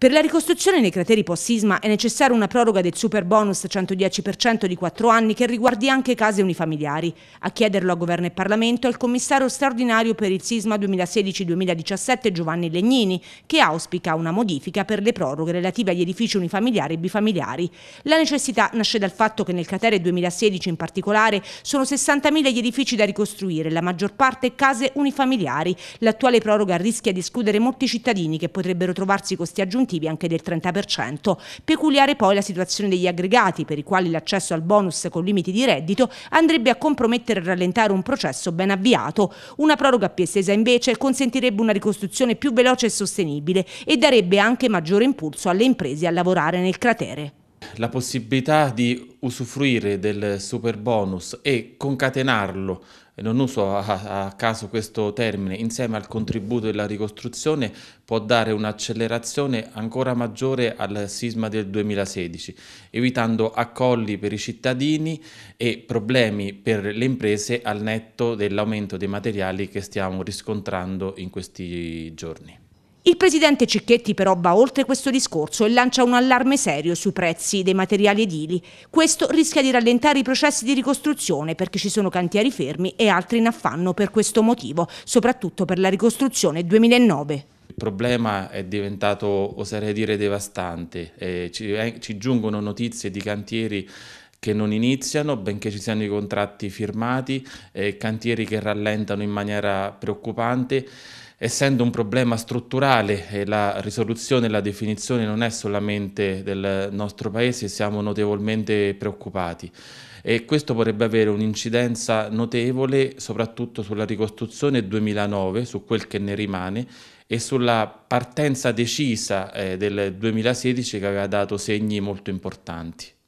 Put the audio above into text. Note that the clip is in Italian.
Per la ricostruzione nei crateri post-sisma è necessaria una proroga del super bonus 110% di 4 anni che riguardi anche case unifamiliari. A chiederlo a Governo e Parlamento è il commissario straordinario per il sisma 2016-2017 Giovanni Legnini, che auspica una modifica per le proroghe relative agli edifici unifamiliari e bifamiliari. La necessità nasce dal fatto che nel cratere 2016 in particolare sono 60.000 gli edifici da ricostruire, la maggior parte case unifamiliari. L'attuale proroga rischia di escludere molti cittadini che potrebbero trovarsi costi aggiuntivi contributivi anche del 30%. Peculiare poi la situazione degli aggregati, per i quali l'accesso al bonus con limiti di reddito andrebbe a compromettere e rallentare un processo ben avviato. Una proroga più estesa invece consentirebbe una ricostruzione più veloce e sostenibile e darebbe anche maggiore impulso alle imprese a lavorare nel cratere la possibilità di usufruire del super bonus e concatenarlo, non uso a, a caso questo termine, insieme al contributo della ricostruzione può dare un'accelerazione ancora maggiore al sisma del 2016, evitando accolli per i cittadini e problemi per le imprese al netto dell'aumento dei materiali che stiamo riscontrando in questi giorni. Il presidente Cicchetti però va oltre questo discorso e lancia un allarme serio sui prezzi dei materiali edili. Questo rischia di rallentare i processi di ricostruzione perché ci sono cantieri fermi e altri in affanno per questo motivo, soprattutto per la ricostruzione 2009. Il problema è diventato, oserei dire, devastante. Eh, ci, eh, ci giungono notizie di cantieri che non iniziano, benché ci siano i contratti firmati, eh, cantieri che rallentano in maniera preoccupante essendo un problema strutturale e la risoluzione e la definizione non è solamente del nostro paese, siamo notevolmente preoccupati e questo potrebbe avere un'incidenza notevole soprattutto sulla ricostruzione 2009, su quel che ne rimane e sulla partenza decisa eh, del 2016 che aveva dato segni molto importanti.